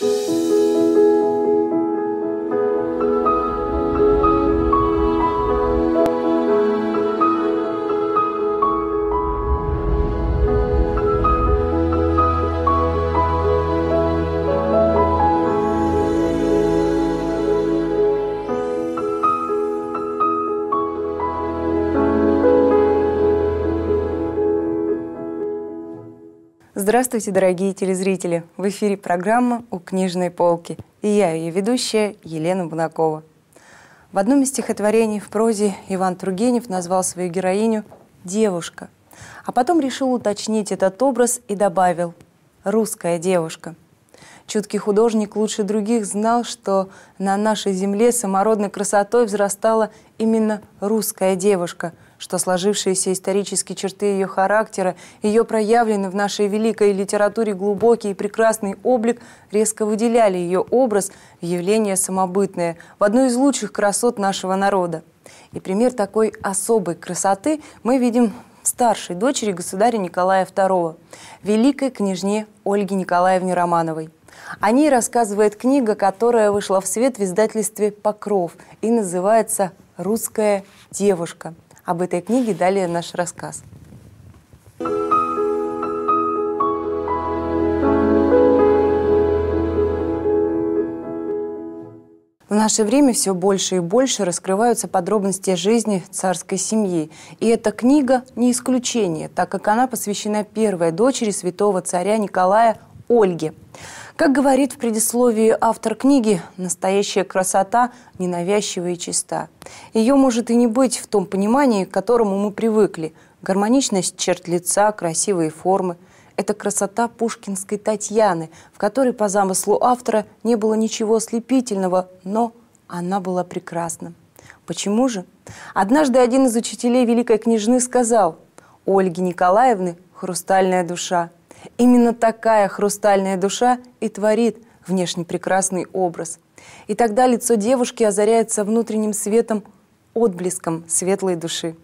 Thank you. Здравствуйте, дорогие телезрители! В эфире программа «У книжной полки» и я, ее ведущая, Елена Бунакова. В одном из стихотворений в прозе Иван Тургенев назвал свою героиню «девушка», а потом решил уточнить этот образ и добавил «русская девушка». Чуткий художник лучше других знал, что на нашей земле самородной красотой взрастала именно русская девушка, что сложившиеся исторические черты ее характера, ее проявленный в нашей великой литературе глубокий и прекрасный облик, резко выделяли ее образ в явление самобытное, в одну из лучших красот нашего народа. И пример такой особой красоты мы видим старшей дочери государя Николая II, великой княжне Ольге Николаевне Романовой. О ней рассказывает книга, которая вышла в свет в издательстве «Покров» и называется «Русская девушка». Об этой книге далее наш рассказ. В наше время все больше и больше раскрываются подробности жизни царской семьи. И эта книга не исключение, так как она посвящена первой дочери святого царя Николая Ольги. Как говорит в предисловии автор книги, настоящая красота ненавязчива и чиста. Ее может и не быть в том понимании, к которому мы привыкли. Гармоничность черт лица, красивые формы – это красота пушкинской Татьяны, в которой, по замыслу автора, не было ничего ослепительного, но она была прекрасна. Почему же? Однажды один из учителей великой княжны сказал, «У Ольги Николаевны хрустальная душа, Именно такая хрустальная душа и творит внешне прекрасный образ. И тогда лицо девушки озаряется внутренним светом, отблеском светлой души.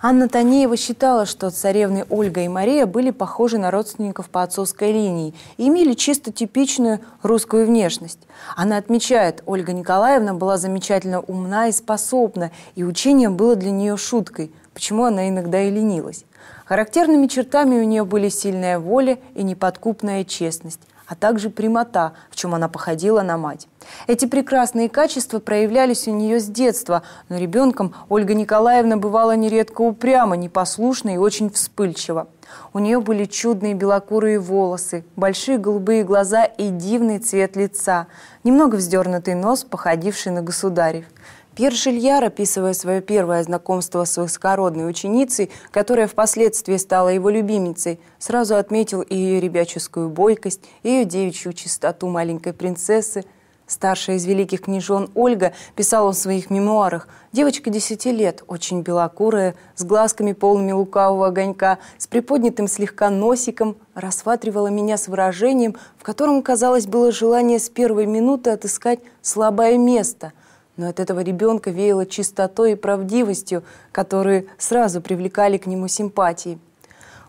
Анна Танеева считала, что царевны Ольга и Мария были похожи на родственников по отцовской линии и имели чисто типичную русскую внешность. Она отмечает, Ольга Николаевна была замечательно умна и способна, и учение было для нее шуткой, почему она иногда и ленилась. Характерными чертами у нее были сильная воля и неподкупная честность а также прямота, в чем она походила на мать. Эти прекрасные качества проявлялись у нее с детства, но ребенком Ольга Николаевна бывала нередко упряма, непослушна и очень вспыльчива. У нее были чудные белокурые волосы, большие голубые глаза и дивный цвет лица, немного вздернутый нос, походивший на государев. Пьер Шильяр, описывая свое первое знакомство с высокородной ученицей, которая впоследствии стала его любимицей, сразу отметил и ее ребяческую бойкость, и ее девичью чистоту маленькой принцессы. Старшая из великих княжон Ольга писала в своих мемуарах. Девочка десяти лет, очень белокурая, с глазками полными лукавого огонька, с приподнятым слегка носиком, рассматривала меня с выражением, в котором, казалось, было желание с первой минуты отыскать слабое место – но от этого ребенка веяло чистотой и правдивостью, которые сразу привлекали к нему симпатии.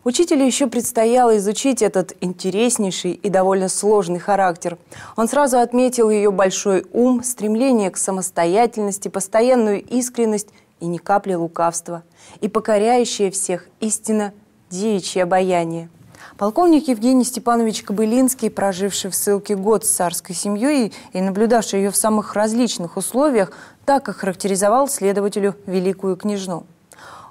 Учителю еще предстояло изучить этот интереснейший и довольно сложный характер. Он сразу отметил ее большой ум, стремление к самостоятельности, постоянную искренность и ни капли лукавства, и покоряющее всех истинно девичье обаяние. Полковник Евгений Степанович Кобылинский, проживший в ссылке год с царской семьей и наблюдавший ее в самых различных условиях, так охарактеризовал следователю великую княжну.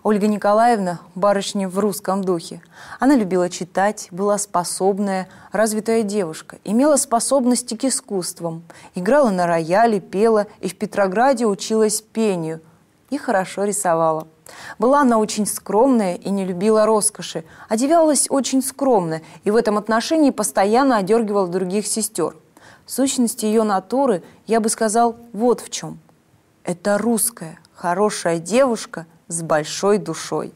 Ольга Николаевна – барышня в русском духе. Она любила читать, была способная, развитая девушка, имела способности к искусствам, играла на рояле, пела и в Петрограде училась пению и хорошо рисовала – была она очень скромная и не любила роскоши, одевалась а очень скромно и в этом отношении постоянно одергивала других сестер. Сущность ее натуры, я бы сказал, вот в чем. Это русская, хорошая девушка с большой душой.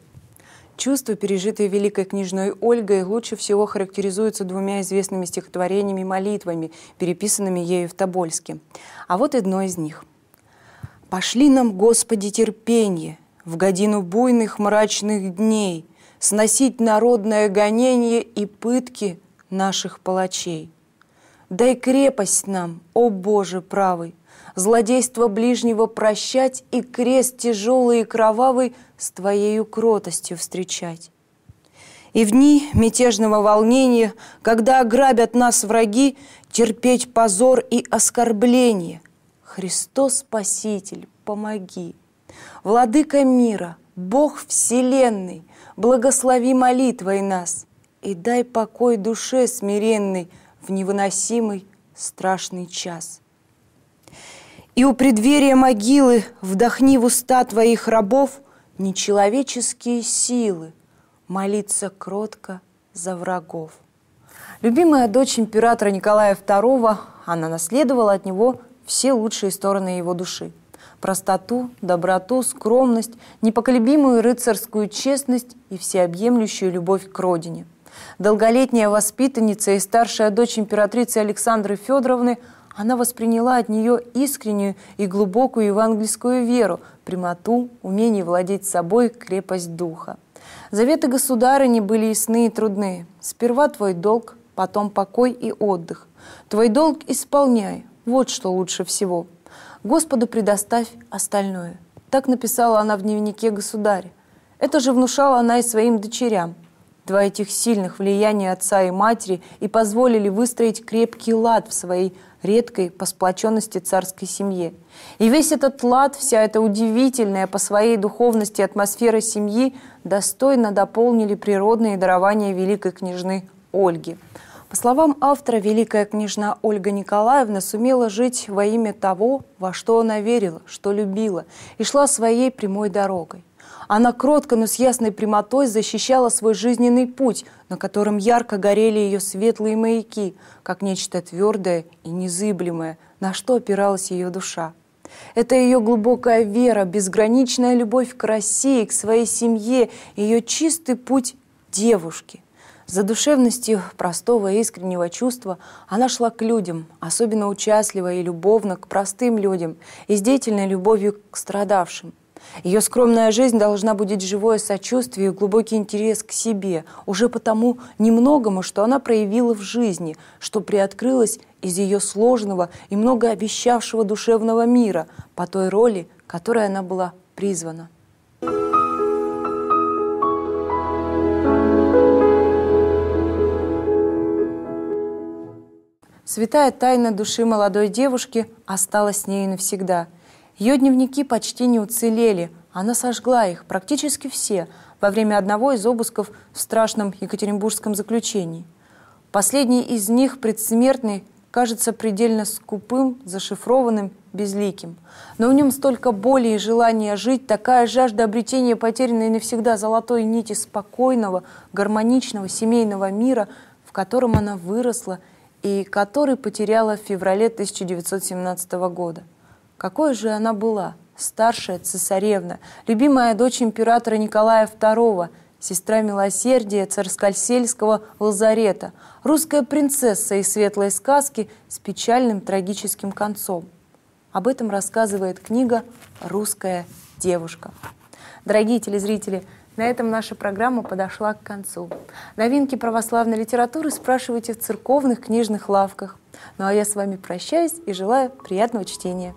Чувства, пережитые великой княжной Ольгой, лучше всего характеризуются двумя известными стихотворениями молитвами, переписанными ею в Тобольске. А вот одно из них. «Пошли нам, Господи, терпение, в годину буйных мрачных дней Сносить народное гонение и пытки наших палачей. Дай крепость нам, о Боже правый, Злодейство ближнего прощать И крест тяжелый и кровавый С Твоею кротостью встречать. И в дни мятежного волнения, Когда ограбят нас враги, Терпеть позор и оскорбление. Христос Спаситель, помоги! Владыка мира, Бог вселенной, Благослови молитвой нас И дай покой душе смиренной В невыносимый страшный час. И у преддверия могилы Вдохни в уста твоих рабов Нечеловеческие силы Молиться кротко за врагов. Любимая дочь императора Николая II, она наследовала от него все лучшие стороны его души – простоту, доброту, скромность, непоколебимую рыцарскую честность и всеобъемлющую любовь к родине. Долголетняя воспитанница и старшая дочь императрицы Александры Федоровны, она восприняла от нее искреннюю и глубокую евангельскую веру, прямоту, умение владеть собой, крепость духа. Заветы государыни были ясны и трудны. Сперва твой долг, потом покой и отдых. Твой долг исполняй, вот что лучше всего – «Господу предоставь остальное». Так написала она в дневнике государя. Это же внушала она и своим дочерям. Два этих сильных влияния отца и матери и позволили выстроить крепкий лад в своей редкой по сплоченности царской семье. И весь этот лад, вся эта удивительная по своей духовности атмосфера семьи достойно дополнили природные дарования великой княжны Ольги – по словам автора, великая княжна Ольга Николаевна сумела жить во имя того, во что она верила, что любила, и шла своей прямой дорогой. Она кротко, но с ясной прямотой защищала свой жизненный путь, на котором ярко горели ее светлые маяки, как нечто твердое и незыблемое, на что опиралась ее душа. Это ее глубокая вера, безграничная любовь к России, к своей семье, ее чистый путь девушки – за душевностью простого и искреннего чувства она шла к людям, особенно участливо и любовно к простым людям и с деятельной любовью к страдавшим. Ее скромная жизнь должна будет живое сочувствие и глубокий интерес к себе, уже потому немногому, что она проявила в жизни, что приоткрылось из ее сложного и многообещавшего душевного мира по той роли, которой она была призвана. Thank you. Святая тайна души молодой девушки осталась с нею навсегда. Ее дневники почти не уцелели. Она сожгла их, практически все, во время одного из обысков в страшном екатеринбургском заключении. Последний из них, предсмертный, кажется предельно скупым, зашифрованным, безликим. Но в нем столько боли и желания жить, такая жажда обретения потерянной навсегда золотой нити спокойного, гармоничного семейного мира, в котором она выросла – и который потеряла в феврале 1917 года. Какой же она была? Старшая цесаревна, любимая дочь императора Николая II, сестра милосердия царскосельского лазарета, русская принцесса из светлой сказки с печальным трагическим концом. Об этом рассказывает книга «Русская девушка». Дорогие телезрители, на этом наша программа подошла к концу. Новинки православной литературы спрашивайте в церковных книжных лавках. Ну а я с вами прощаюсь и желаю приятного чтения.